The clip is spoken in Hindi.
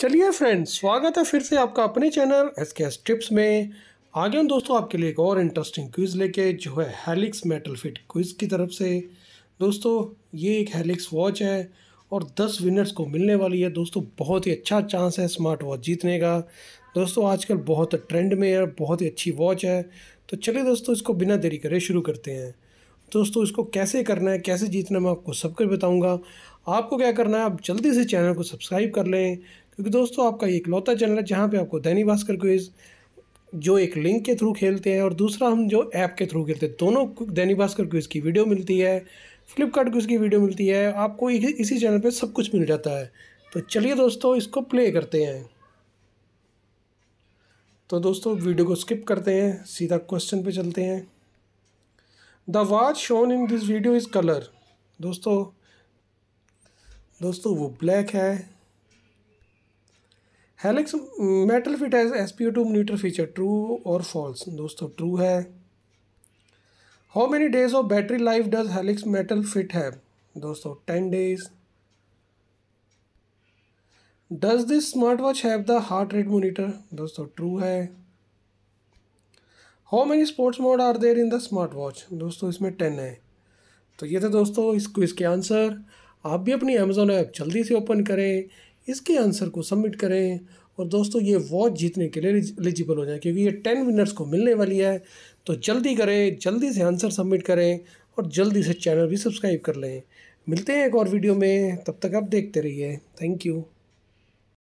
चलिए फ्रेंड्स स्वागत है फिर से आपका अपने channel S K S tips में आगे हम दोस्तों आपके लिए एक और इंटरेस्टिंग क्विज़ लेके जो है हेलिक्स मेटल फिट क्विज़ की तरफ से दोस्तों ये एक हेलिक्स वॉच है और 10 विनर्स को मिलने वाली है दोस्तों बहुत ही अच्छा चांस है स्मार्ट वॉच जीतने का दोस्तों आजकल बहुत ट्रेंड में है बहुत ही अच्छी वॉच है तो चलिए दोस्तों इसको बिना देरी करे शुरू करते हैं दोस्तों इसको कैसे करना है कैसे जीतना है मैं आपको सब कुछ बताऊँगा आपको क्या करना है आप जल्दी से चैनल को सब्सक्राइब कर लें क्योंकि दोस्तों आपका एक लौता चैनल है जहाँ पर आपको दैनिक भास्कर क्विज़ जो एक लिंक के थ्रू खेलते हैं और दूसरा हम जो ऐप के थ्रू खेलते हैं दोनों दैनिक भास्कर क्विज़ की वीडियो मिलती है फ्लिपकार्ट क्विज़ की वीडियो मिलती है आपको इसी चैनल पर सब कुछ मिल जाता है तो चलिए दोस्तों इसको प्ले करते हैं तो दोस्तों वीडियो को स्किप करते हैं सीधा क्वेश्चन पे चलते हैं the watch shown in this video is colour दोस्तों दोस्तों वो ब्लैक है Helix metal fit has S P two meter feature true और फॉल्स दोस्तों ट्रू है how many days of battery life does Helix metal fit है दोस्तों ten days does this smart watch have the heart rate monitor दोस्तों ट्रू है how many sports mode are there in the smart watch दोस्तों इसमें टेन है तो ये थे दोस्तों इस क्विज़ के आंसर आप भी अपनी अमेज़ोन ऐप जल्दी से ओपन करें इसके आंसर को सबमिट करें और दोस्तों ये वॉच जीतने के लिए एलिजिबल हो जाए क्योंकि ये टेन विनर्स को मिलने वाली है तो जल्दी करें जल्दी से आंसर सबमिट करें और जल्दी से चैनल भी सब्सक्राइब कर लें मिलते हैं एक और वीडियो में तब तक आप देखते रहिए थैंक यू